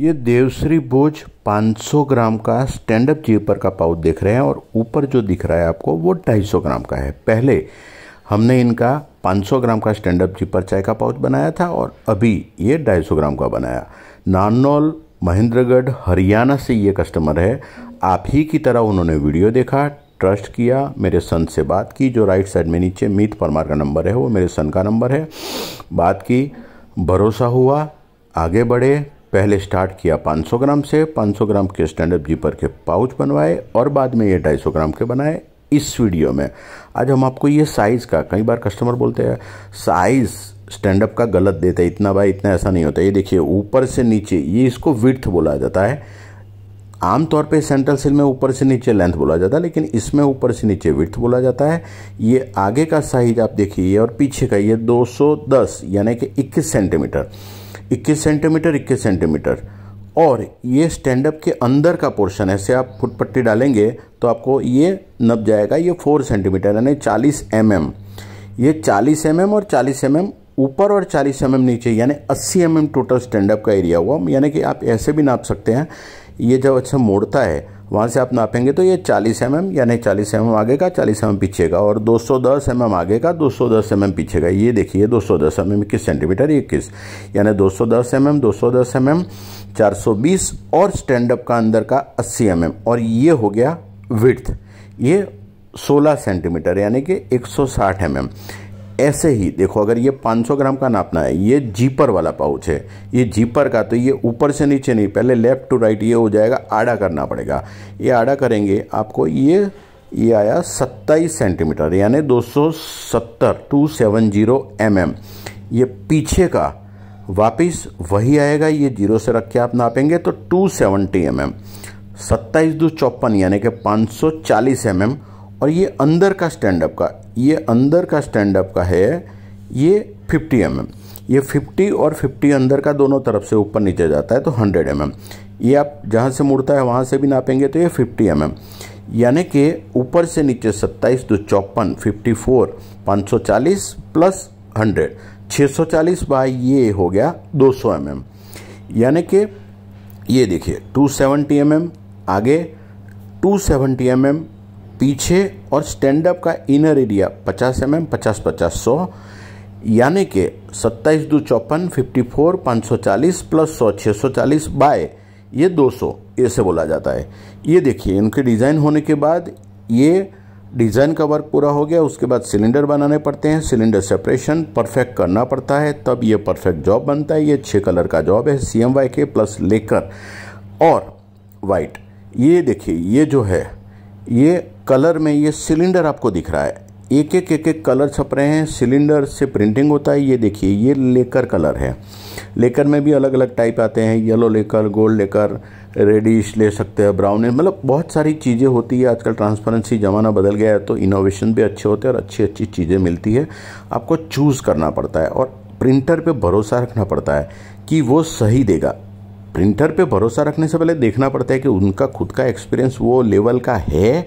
ये देवश्री भोज 500 ग्राम का stand up जीपर का पाउच देख रहे हैं और ऊपर जो दिख रहा है आपको वो 250 ग्राम का है पहले हमने इनका 500 ग्राम का स्टैंड अप जीपर चाय का पाउच बनाया था और अभी ये 250 ग्राम का बनाया नानौल महेंद्रगढ़ हरियाणा से ये कस्टमर है आप ही की तरह उन्होंने वीडियो देखा ट्रस्ट किया मेरे सन से बात की जो राइट साइड में नीचे मीत परमार का नंबर है वो मेरे सन का नंबर है बात की भरोसा हुआ आगे बढ़े पहले स्टार्ट किया 500 ग्राम से 500 ग्राम के स्टैंडर्ड जीपर के पाउच बनवाए और बाद में ये 250 ग्राम के बनाए इस वीडियो में आज हम आपको ये साइज़ का कई बार कस्टमर बोलते हैं साइज़ स्टैंडअप का गलत देता है इतना भाई इतना ऐसा नहीं होता ये देखिए ऊपर से नीचे ये इसको विथ बोला जाता है आमतौर पे सेंट्रल सेल में ऊपर से नीचे लेंथ बोला जाता है लेकिन इसमें ऊपर से नीचे विथ बोला जाता है ये आगे का साइज आप देखिए और पीछे का ये 210 यानी कि 21 सेंटीमीटर 21 सेंटीमीटर 21 सेंटीमीटर और ये स्टैंड अप के अंदर का पोर्शन ऐसे आप फुट पट्टी डालेंगे तो आपको ये नप जाएगा ये फोर सेंटीमीटर यानी चालीस एम mm. ये चालीस एम mm और चालीस एम mm ऊपर और 40 एम mm नीचे यानी 80 M mm total stand up का एरिया हुआ यानी कि आप ऐसे भी नाप सकते हैं ये जब अच्छा मोड़ता है वहाँ से आप नापेंगे तो ये 40 एम mm यानी 40 एम mm आगे का 40 एम mm पीछे का और 210 एम mm आगे का 210 एम mm पीछे का ये देखिए 210 एम एम इक्कीस सेंटीमीटर इक्कीस यानी 210 एम mm 210 एम mm 420 और स्टैंड अप का अंदर का 80 एम mm और ये हो गया विथ ये 16 सेंटीमीटर यानी कि 160 एम mm ऐसे ही देखो अगर ये 500 ग्राम का नापना है ये जीपर वाला पाउच है ये जीपर का तो ये ऊपर से नीचे नहीं पहले लेफ़्ट टू राइट ये हो जाएगा आड़ा करना पड़ेगा ये आड़ा करेंगे आपको ये ये आया 27 सेंटीमीटर यानी 270 एम एम ये पीछे का वापिस वही आएगा ये जीरो से रख के आप नापेंगे तो 270 सेवनटी एम एम सत्ताईस दो चौपन यानी कि 540 सौ एम एम और ये अंदर का स्टैंड अप का ये अंदर का स्टैंड अप का है ये 50 एम mm. ये 50 और 50 अंदर का दोनों तरफ से ऊपर नीचे जाता है तो 100 एम mm. ये आप जहाँ से मुड़ता है वहाँ से भी नापेंगे तो ये 50 एम mm. यानी कि ऊपर से नीचे 27 दो चौपन फिफ्टी फोर पाँच सौ चालीस प्लस हंड्रेड छः सौ चालीस बाई ये हो गया दो सौ एम एम यानी कि ये देखिए टू सेवेंटी एम एम आगे टू सेवेंटी एम एम पीछे और स्टैंड अप का इनर एरिया 50 एम एम पचास पचास सौ यानी कि सत्ताईस दो चौपन फिफ्टी फोर पाँच सौ चालीस प्लस सौ छः सौ चालीस बाय ये दो सौ ऐसे बोला जाता है ये देखिए इनके डिज़ाइन होने के बाद ये डिज़ाइन का वर्क पूरा हो गया उसके बाद सिलेंडर बनाने पड़ते हैं सिलेंडर सेपरेशन परफेक्ट करना पड़ता है तब ये परफेक्ट जॉब बनता है ये छः कलर का जॉब है C M Y K plus लेकर और वाइट ये देखिए ये जो है ये कलर में ये सिलेंडर आपको दिख रहा है एक एक एक एक कलर छप रहे हैं सिलेंडर से प्रिंटिंग होता है ये देखिए ये लेकर कलर है लेकर में भी अलग अलग टाइप आते हैं येलो लेकर गोल्ड लेकर रेडिश ले सकते हैं ब्राउन मतलब बहुत सारी चीज़ें होती है आजकल ट्रांसपेरेंसी ज़माना बदल गया है तो इनोवेशन भी अच्छे होते हैं और अच्छी अच्छी चीज़ें मिलती है आपको चूज़ करना पड़ता है और प्रिंटर पर भरोसा रखना पड़ता है कि वो सही देगा प्रिंटर पे भरोसा रखने से पहले देखना पड़ता है कि उनका खुद का एक्सपीरियंस वो लेवल का है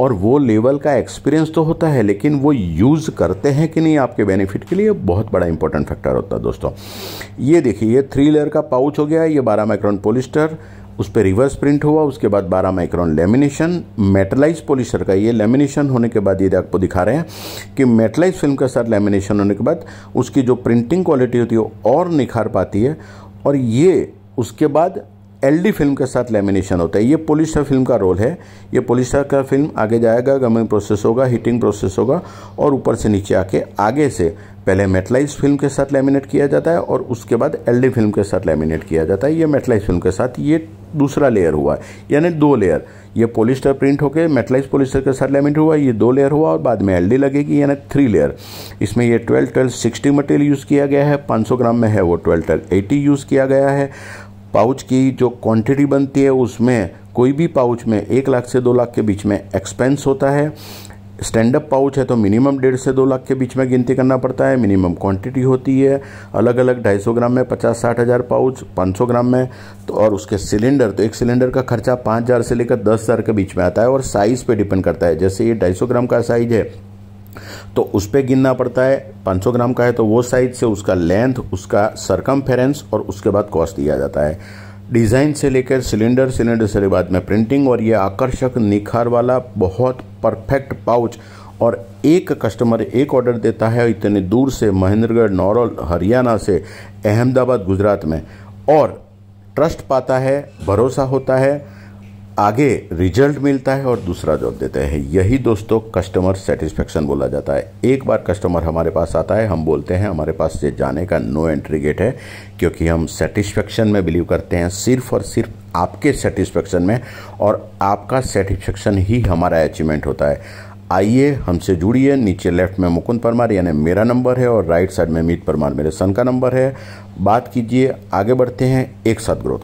और वो लेवल का एक्सपीरियंस तो होता है लेकिन वो यूज़ करते हैं कि नहीं आपके बेनिफिट के लिए बहुत बड़ा इंपॉर्टेंट फैक्टर होता है दोस्तों ये देखिए ये थ्री लेयर का पाउच हो गया ये बारह माइक्रॉन पोलिस्टर उस पर रिवर्स प्रिंट हुआ उसके बाद 12 माइक्रोन लेमिनेशन मेटलाइज पॉलिशर का ये लेमिनेशन होने के बाद ये आपको दिखा रहे हैं कि मेटलाइज फिल्म के साथ लेमिनेशन होने के बाद उसकी जो प्रिंटिंग क्वालिटी होती है और निखार पाती है और ये उसके बाद एलडी फिल्म के साथ लेमिनेशन होता है ये पोलिस्टर फिल्म का रोल है ये पोलिस्टर का फिल्म आगे जाएगा गमिंग प्रोसेस होगा हीटिंग प्रोसेस होगा और ऊपर से नीचे आके आगे से पहले मेटलाइज फिल्म के साथ लेमिनेट किया जाता है और उसके बाद एलडी फिल्म के साथ लेमिनेट किया जाता है ये मेटलाइज फिल्म के साथ ये दूसरा लेयर हुआ है यानी दो लेयर ये पोलिस्टर प्रिंट होकर मेटलाइज पोलिस्टर के साथ लेमिनेट हुआ ये दो लेयर हुआ और बाद में एलडी लगेगी यानी थ्री लेयर इसमें ये twelve twelve sixty material use किया गया है पाँच ग्राम में है वो ट्वेल्व ट्वेल्व एटी यूज़ किया गया है पाउच की जो क्वांटिटी बनती है उसमें कोई भी पाउच में एक लाख से दो लाख के बीच में एक्सपेंस होता है स्टैंड अप पाउच है तो मिनिमम डेढ़ से दो लाख के बीच में गिनती करना पड़ता है मिनिमम क्वांटिटी होती है अलग अलग ढाई सौ ग्राम में पचास साठ हज़ार पाउच पाँच सौ ग्राम में तो और उसके सिलेंडर तो एक सिलेंडर का खर्चा पाँच हज़ार से लेकर दस हज़ार के बीच में आता है और साइज़ पे डिपेंड करता है जैसे ये ढाई सौ ग्राम का साइज़ है तो उस पर गिनना पड़ता है 500 ग्राम का है तो वो साइज से उसका लेंथ उसका सरकम और उसके बाद कॉस्ट दिया जाता है डिज़ाइन से लेकर सिलेंडर सिलेंडर से बाद में प्रिंटिंग और ये आकर्षक निखार वाला बहुत परफेक्ट पाउच और एक कस्टमर एक ऑर्डर देता है इतने दूर से महेंद्रगढ़ नौरल हरियाणा से अहमदाबाद गुजरात में और ट्रस्ट पाता है भरोसा होता है आगे रिजल्ट मिलता है और दूसरा जॉब देते हैं यही दोस्तों कस्टमर सेटिस्फेक्शन बोला जाता है एक बार कस्टमर हमारे पास आता है हम बोलते हैं हमारे पास ये जाने का नो एंट्री गेट है क्योंकि हम सेटिस्फेक्शन में बिलीव करते हैं सिर्फ और सिर्फ आपके सेटिस्फेक्शन में और आपका सेटिस्फेक्शन ही हमारा अचीवमेंट होता है आइए हमसे जुड़िए नीचे लेफ्ट में मुकुंद परमार यानी मेरा नंबर है और राइट साइड में मीत परमार मेरे सन का नंबर है बात कीजिए आगे बढ़ते हैं एक साथ ग्रोथ